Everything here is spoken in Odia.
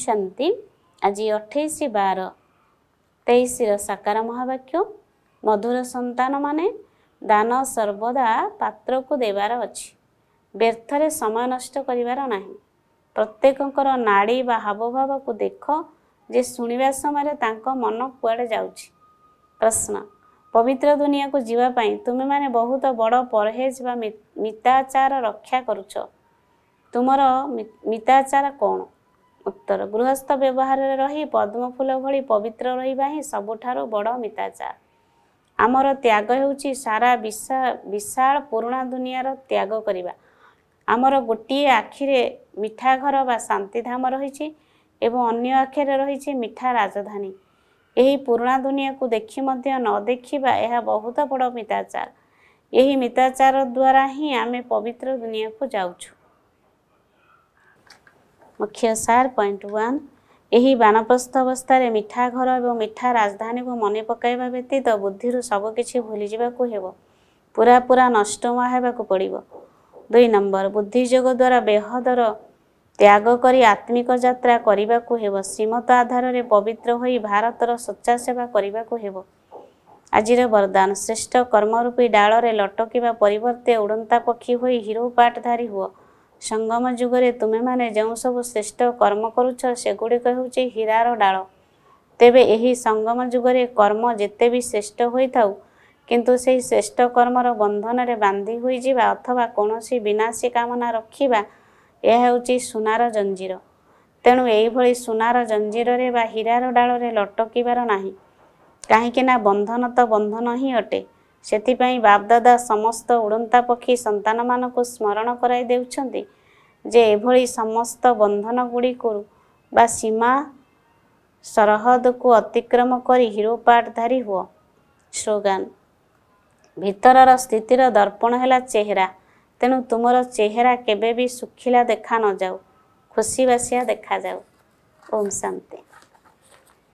ଶାନ୍ତି ଆଜି ଅଠେଇଶ ବାର ତେଇଶର ସାକାର ମହାବାକ୍ୟ ମଧୁର ସନ୍ତାନମାନେ ଦାନ ସର୍ବଦା ପାତ୍ରକୁ ଦେବାର ଅଛି ବ୍ୟର୍ଥରେ ସମୟ ନଷ୍ଟ କରିବାର ନାହିଁ ପ୍ରତ୍ୟେକଙ୍କର ନାଡ଼ି ବା ହାବଭାବକୁ ଦେଖ ଯେ ଶୁଣିବା ସମୟରେ ତାଙ୍କ ମନ କୁଆଡ଼େ ଯାଉଛି ପ୍ରଶ୍ନ ପବିତ୍ର ଦୁନିଆକୁ ଯିବା ପାଇଁ ତୁମେମାନେ ବହୁତ ବଡ଼ ପରହେଜ ବା ମିତାଚାର ରକ୍ଷା କରୁଛ ତୁମର ମିତାଚାର କ'ଣ ଉତ୍ତର ଗୃହସ୍ଥ ବ୍ୟବହାରରେ ରହି ପଦ୍ମ ଫୁଲ ଭଳି ପବିତ୍ର ରହିବା ହିଁ ସବୁଠାରୁ ବଡ଼ ମିତାଚାର ଆମର ତ୍ୟାଗ ହେଉଛି ସାରା ବିଶା ବିଶାଳ ପୁରୁଣା ଦୁନିଆର ତ୍ୟାଗ କରିବା ଆମର ଗୋଟିଏ ଆଖିରେ ମିଠା ଘର ବା ଶାନ୍ତିଧାମ ରହିଛି ଏବଂ ଅନ୍ୟ ଆଖିରେ ରହିଛି ମିଠା ରାଜଧାନୀ ଏହି ପୁରୁଣା ଦୁନିଆକୁ ଦେଖି ମଧ୍ୟ ନ ଦେଖିବା ଏହା ବହୁତ ବଡ଼ ମିତାଚାର ଏହି ମିତାଚାର ଦ୍ୱାରା ହିଁ ଆମେ ପବିତ୍ର ଦୁନିଆକୁ ଯାଉଛୁ ମୁଖ୍ୟ ସାର୍ ପଏଣ୍ଟ ୱାନ୍ ଏହି ବାଣପ୍ରସ୍ତ ଅବସ୍ଥାରେ ମିଠା ଘର ଏବଂ ମିଠା ରାଜଧାନୀକୁ ମନେ ପକାଇବା ବ୍ୟତୀତ ବୁଦ୍ଧିରୁ ସବୁକିଛି ଭୁଲିଯିବାକୁ ହେବ ପୁରା ପୁରା ନଷ୍ଟମା ହେବାକୁ ପଡ଼ିବ ଦୁଇ ନମ୍ବର ବୁଦ୍ଧି ଯୋଗ ଦ୍ୱାରା ବେହଦର ତ୍ୟାଗ କରି ଆତ୍ମିକ ଯାତ୍ରା କରିବାକୁ ହେବ ଶ୍ରୀମତ ଆଧାରରେ ପବିତ୍ର ହୋଇ ଭାରତର ସ୍ୱଚ୍ଛାସେବା କରିବାକୁ ହେବ ଆଜିର ବରଦାନ ଶ୍ରେଷ୍ଠ କର୍ମରୂପୀ ଡାଳରେ ଲଟକିବା ପରିବର୍ତ୍ତେ ଉଡନ୍ତା ପକ୍ଷୀ ହୋଇ ହିରୋ ପାଟଧାରୀ ହୁଅ ସଙ୍ଗମ ଯୁଗରେ ତୁମେମାନେ ଯେଉଁ ସବୁ ଶ୍ରେଷ୍ଠ କର୍ମ କରୁଛ ସେଗୁଡ଼ିକ ହେଉଛି ହୀରାର ଡାଳ ତେବେ ଏହି ସଙ୍ଗମ ଯୁଗରେ କର୍ମ ଯେତେ ବି ଶ୍ରେଷ୍ଠ ହୋଇଥାଉ କିନ୍ତୁ ସେହି ଶ୍ରେଷ୍ଠ କର୍ମର ବନ୍ଧନରେ ବାନ୍ଧି ହୋଇଯିବା ଅଥବା କୌଣସି ବିନାଶୀ କାମନା ରଖିବା ଏହା ହେଉଛି ସୁନାର ଜଞ୍ଜିର ତେଣୁ ଏହିଭଳି ସୁନାର ଜଞ୍ଜିରରେ ବା ହୀରାର ଡାଳରେ ଲଟକିବାର ନାହିଁ କାହିଁକିନା ବନ୍ଧନ ତ ବନ୍ଧନ ହିଁ ଅଟେ ସେଥିପାଇଁ ବାପଦାଦା ସମସ୍ତ ଉଡ଼ନ୍ତା ପକ୍ଷୀ ସନ୍ତାନମାନଙ୍କୁ ସ୍ମରଣ କରାଇ ଦେଉଛନ୍ତି ଯେ ଏଭଳି ସମସ୍ତ ବନ୍ଧନ ଗୁଡ଼ିକୁ ବା ସୀମା ସରହଦକୁ ଅତିକ୍ରମ କରି ହିରୋପାଟଧାରୀ ହୁଅ ସ୍ଲୋଗାନ ଭିତରର ସ୍ଥିତିର ଦର୍ପଣ ହେଲା ଚେହେରା ତେଣୁ ତୁମର ଚେହେରା କେବେ ବି ଶୁଖିଲା ଦେଖା ନଯାଉ ଖୁସିବାସିଆ ଦେଖାଯାଉ ଓମ୍ ଶାନ୍ତି